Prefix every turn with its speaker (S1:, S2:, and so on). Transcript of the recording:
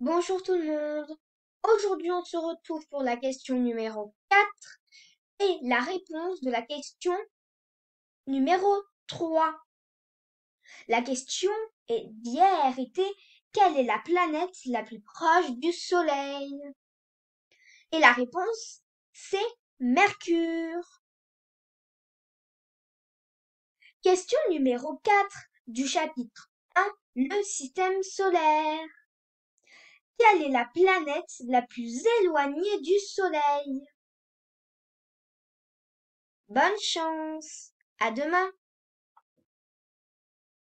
S1: Bonjour tout le monde. Aujourd'hui, on se retrouve pour la question numéro 4 et la réponse de la question numéro 3. La question est d'hier était quelle est la planète la plus proche du soleil Et la réponse c'est Mercure. Question numéro 4 du chapitre 1 le système solaire. Quelle est la planète la plus éloignée du Soleil Bonne chance. À demain.